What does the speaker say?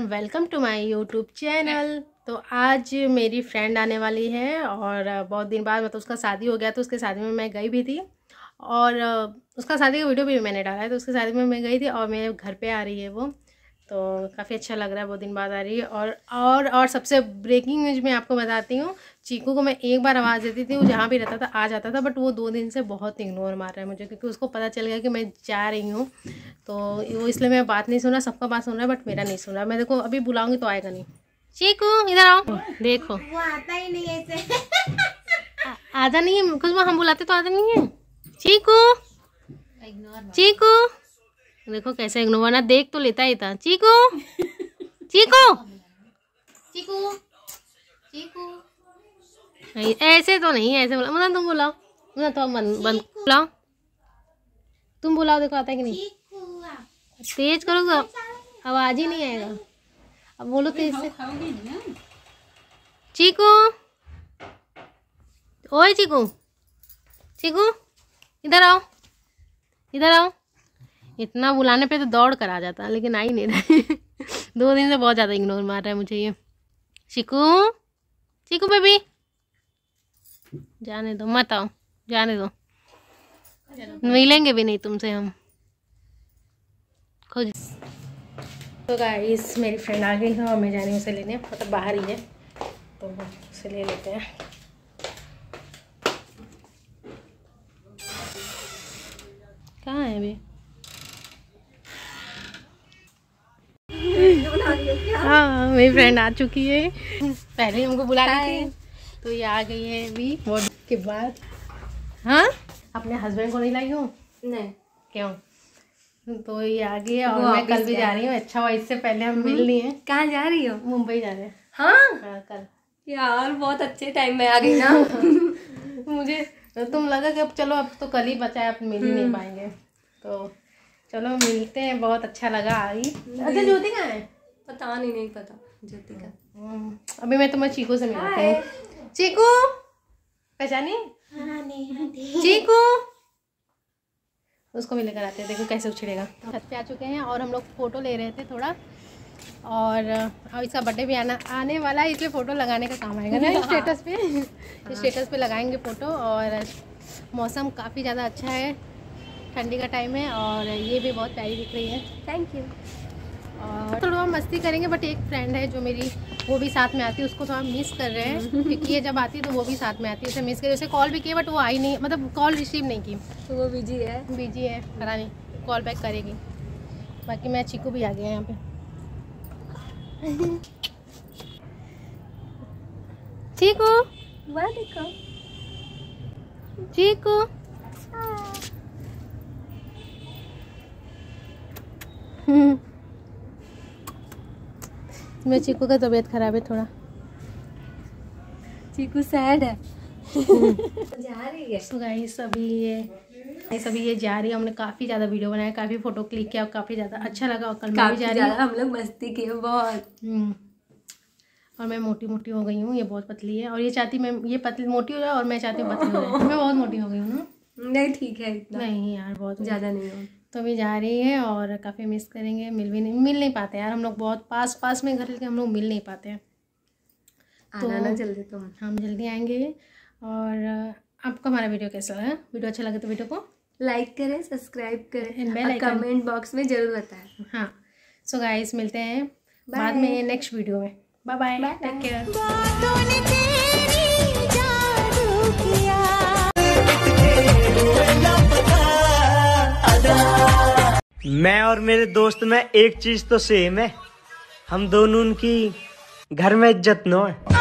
Everyone welcome to my YouTube channel तो आज मेरी फ्रेंड आने वाली है और बहुत दिन बाद मतलब तो उसका शादी हो गया तो उसके शादी में मैं गई भी थी और उसका शादी का वीडियो भी मैंने डाला है तो उसके शादी में मैं गई थी और मेरे घर पे आ रही है वो तो काफ़ी अच्छा लग रहा है बहुत दिन बाद आ रही है और और और सबसे ब्रेकिंग न्यूज मैं आपको बताती हूँ चीकू को मैं एक बार आवाज़ देती थी वो जहाँ भी रहता था आ जाता था बट वो दो दिन से बहुत इग्नोर मार रहा है मुझे क्योंकि उसको पता चल गया कि मैं जा रही हूँ तो वो इसलिए मैं बात नहीं सुना सबका बात सुन रहा है बट मेरा नहीं सुन रहा मैं देखो अभी बुलाऊंगी तो आएगा नहीं चीकू इधर आओ देखो वो आता ही नहीं ऐसे आधा नहीं है कुछ हम बुलाते तो आधा नहीं है चीकू चीकू देखो कैसे ना देख तो लेता ही था चीकू चीकू चीकू चीकू ऐसे तो नहीं है ऐसे बोला मतलब तुम बुलाओ मतलब तो मन बंद बुलाओ तुम बुलाओ देखो आता है कि नहीं तेज करोगे आवाज ही नहीं आएगा अब बोलो तेज से चीकू ओए चीकू चीकू इधर आओ इधर आओ इतना बुलाने पे तो दौड़ कर आ जाता लेकिन आ ही नहीं रहा दो दिन से बहुत ज़्यादा इग्नोर मार रहा है मुझे ये चिकू चिकू बेबी जाने दो मत आओ जाने दो मिलेंगे भी नहीं तुमसे हम खुद तो गाइस मेरी फ्रेंड आ गई है और मैं जाने उसे लेने मतलब तो बाहर ही है तो उसे ले लेते हैं कहाँ है अभी हाँ मेरी फ्रेंड आ चुकी है पहले हमको बुला है तो ये आ गई है अभी के बाद हाँ अपने हस्बैंड को नहीं लाई हूँ क्यों तो ये आ गई है और मैं कल भी जा रही हूँ अच्छा हुआ इससे पहले हम हम्म। मिल रही है कहाँ जा रही हो मुंबई जा रहे हैं हाँ, हाँ कल यार बहुत अच्छे टाइम में आ गई ना मुझे तो तुम लगा कि अब चलो अब तो कल ही बचा है अब मिल ही नहीं हम्म। पाएंगे तो चलो मिलते हैं बहुत अच्छा लगा आई अच्छा ज्योति का है पता नहीं नहीं पता ज्योति का हम्म, अभी मैं तुम्हें चीकू से मिलती हूँ चीकू पहचानी हाँ, हाँ, चीकू उसको भी लेकर आते हैं देखो कैसे उछड़ेगा छत पे आ चुके हैं और हम लोग फ़ोटो ले रहे थे थोड़ा और अब इसका बर्थडे भी आना आने वाला है इसलिए फ़ोटो लगाने का काम आएगा ना स्टेटस पे स्टेटस पे लगाएंगे फ़ोटो और मौसम काफ़ी ज़्यादा अच्छा है ठंडी का टाइम है और ये भी बहुत प्यारी दिख रही है थैंक यू और थोड़ा मस्ती करेंगे बट एक फ्रेंड है जो मेरी वो भी साथ में आती है उसको थोड़ा तो मिस कर रहे हैं क्योंकि ये जब आती है तो वो भी साथ में आती है उसे मिस करी उसे कॉल भी किए बट वो आई नहीं मतलब कॉल रिसीव नहीं की तो वो बिजी है बिजी है पता नहीं कॉल बैक करेगी बाकी मैं चीकू भी आ गया यहाँ पे चीकू वाह चीकू मैं चीकू का तबीयत खराब है थोड़ा चीकू सैड है जा रही है तो गाइस अभी ये सभी ये जा रही है हमने काफ़ी ज़्यादा वीडियो बनाया काफ़ी फ़ोटो क्लिक किया और काफ़ी ज़्यादा अच्छा लगा और कल काफी जा रही है हम लोग मस्ती किए बहुत हम्म। और मैं मोटी मोटी हो गई हूँ ये बहुत पतली है और ये चाहती मैं ये पतली मोटी हो जाए और मैं चाहती हूँ पतली हो जाए मैं बहुत मोटी हो गई हूँ ना नहीं ठीक है इतना नहीं यार बहुत ज़्यादा नहीं हो तो अभी जा रही है और काफ़ी मिस करेंगे मिल भी नहीं मिल नहीं पाते यार हम लोग बहुत पास पास में घर के हम लोग मिल नहीं पाते हैं तो आना जल्दी तो हम जल्दी आएंगे और आपको हमारा वीडियो कैसा लगा वीडियो अच्छा लगे तो वीडियो को लाइक करें सब्सक्राइब करें कमेंट बॉक्स में ज़रूर बताएं हाँ सो so गाइस मिलते हैं बाद में नेक्स्ट वीडियो में बाय बाय टेक केयर मैं और मेरे दोस्त में एक चीज तो सेम है हम दोनों उनकी घर में इज्जत न है